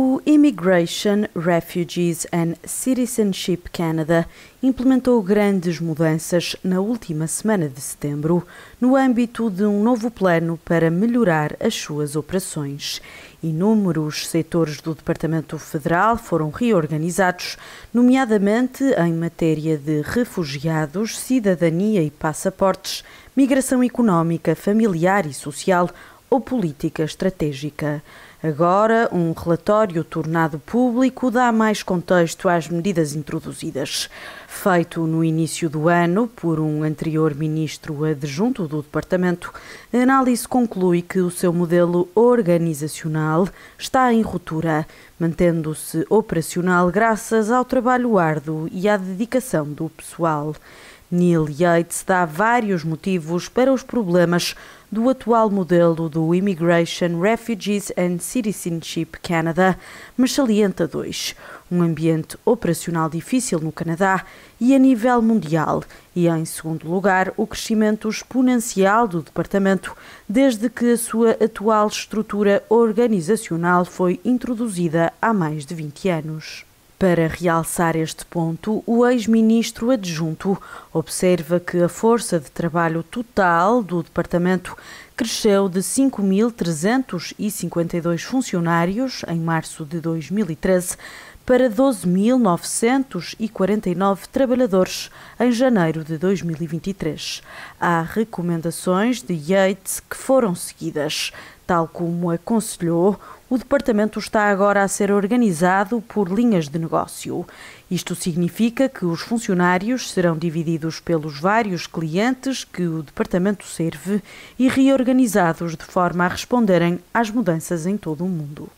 O Immigration, Refugees and Citizenship Canada implementou grandes mudanças na última semana de setembro, no âmbito de um novo plano para melhorar as suas operações. Inúmeros setores do Departamento Federal foram reorganizados, nomeadamente em matéria de refugiados, cidadania e passaportes, migração económica, familiar e social ou política estratégica. Agora, um relatório tornado público dá mais contexto às medidas introduzidas. Feito no início do ano por um anterior ministro adjunto do departamento, a análise conclui que o seu modelo organizacional está em ruptura, mantendo-se operacional graças ao trabalho árduo e à dedicação do pessoal. Neil Yates dá vários motivos para os problemas do atual modelo do Immigration, Refugees and Citizenship Canada, mas salienta dois: um ambiente operacional difícil no Canadá e a nível mundial, e em segundo lugar, o crescimento exponencial do departamento desde que a sua atual estrutura organizacional foi introduzida há mais de 20 anos. Para realçar este ponto, o ex-ministro adjunto observa que a força de trabalho total do departamento cresceu de 5.352 funcionários em março de 2013 para 12.949 trabalhadores em janeiro de 2023. Há recomendações de Yates que foram seguidas. Tal como aconselhou, o departamento está agora a ser organizado por linhas de negócio. Isto significa que os funcionários serão divididos pelos vários clientes que o departamento serve e reorganizados organizados de forma a responderem às mudanças em todo o mundo.